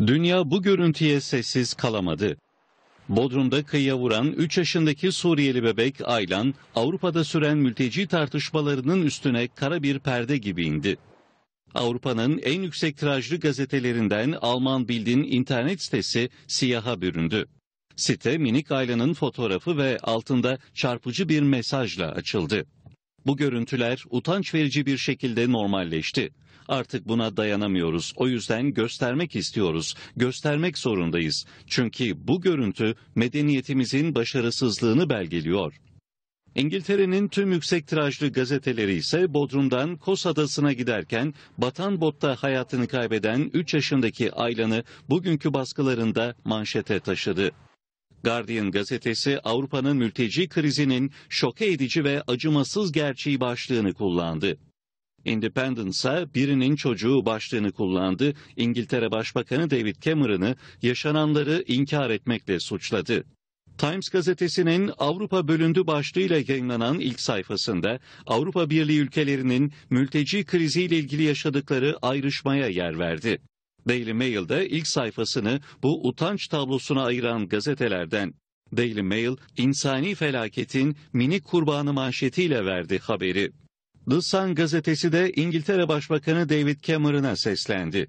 Dünya bu görüntüye sessiz kalamadı. Bodrum'da kıyıya vuran 3 yaşındaki Suriyeli bebek Aylan, Avrupa'da süren mülteci tartışmalarının üstüne kara bir perde gibi indi. Avrupa'nın en yüksek tirajlı gazetelerinden Alman Bild'in internet sitesi siyaha büründü. Site minik Aylan'ın fotoğrafı ve altında çarpıcı bir mesajla açıldı. Bu görüntüler utanç verici bir şekilde normalleşti. Artık buna dayanamıyoruz. O yüzden göstermek istiyoruz. Göstermek zorundayız. Çünkü bu görüntü medeniyetimizin başarısızlığını belgeliyor. İngiltere'nin tüm yüksek tirajlı gazeteleri ise Bodrum'dan Kos Adası'na giderken batan botta hayatını kaybeden 3 yaşındaki Aylan'ı bugünkü baskılarında manşete taşıdı. Guardian gazetesi Avrupa'nın mülteci krizinin şoke edici ve acımasız gerçeği başlığını kullandı. Independence'a birinin çocuğu başlığını kullandı. İngiltere Başbakanı David Cameron'ı yaşananları inkar etmekle suçladı. Times gazetesinin Avrupa bölündü başlığıyla yayınlanan ilk sayfasında Avrupa Birliği ülkelerinin mülteci kriziyle ilgili yaşadıkları ayrışmaya yer verdi. Daily Mail'de ilk sayfasını bu utanç tablosuna ayıran gazetelerden Daily Mail, insani felaketin mini kurbanı manşetiyle verdi haberi. The Sun gazetesi de İngiltere Başbakanı David Cameron'a seslendi.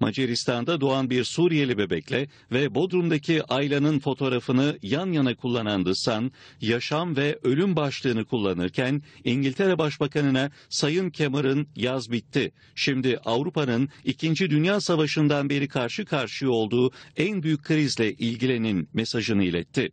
Macaristan'da doğan bir Suriyeli bebekle ve Bodrum'daki Ayla'nın fotoğrafını yan yana kullanan The Sun, yaşam ve ölüm başlığını kullanırken İngiltere Başbakanı'na Sayın Cameron yaz bitti. Şimdi Avrupa'nın 2. Dünya Savaşı'ndan beri karşı karşıya olduğu en büyük krizle ilgilenin mesajını iletti.